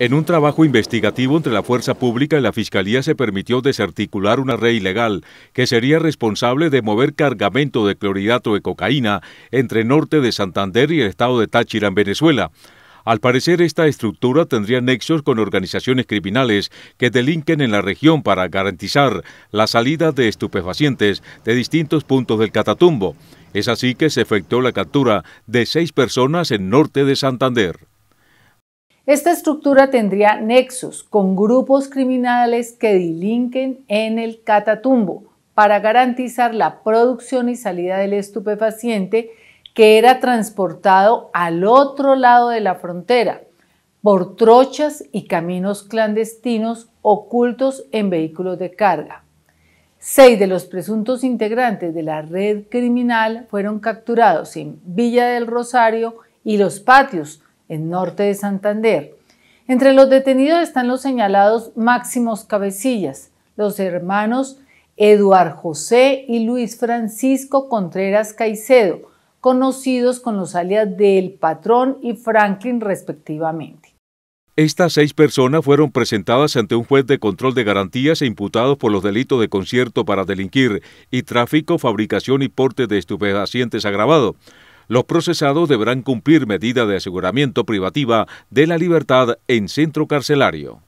En un trabajo investigativo entre la fuerza pública y la fiscalía se permitió desarticular una red ilegal que sería responsable de mover cargamento de clorhidrato de cocaína entre norte de Santander y el estado de Táchira en Venezuela. Al parecer, esta estructura tendría nexos con organizaciones criminales que delinquen en la región para garantizar la salida de estupefacientes de distintos puntos del Catatumbo. Es así que se efectuó la captura de seis personas en norte de Santander. Esta estructura tendría nexos con grupos criminales que delinquen en el Catatumbo para garantizar la producción y salida del estupefaciente que era transportado al otro lado de la frontera por trochas y caminos clandestinos ocultos en vehículos de carga. Seis de los presuntos integrantes de la red criminal fueron capturados en Villa del Rosario y Los Patios, en norte de Santander. Entre los detenidos están los señalados máximos cabecillas, los hermanos Eduard José y Luis Francisco Contreras Caicedo, conocidos con los alias del Patrón y Franklin respectivamente. Estas seis personas fueron presentadas ante un juez de control de garantías e imputados por los delitos de concierto para delinquir y tráfico, fabricación y porte de estupefacientes agravado los procesados deberán cumplir medida de aseguramiento privativa de la libertad en centro carcelario.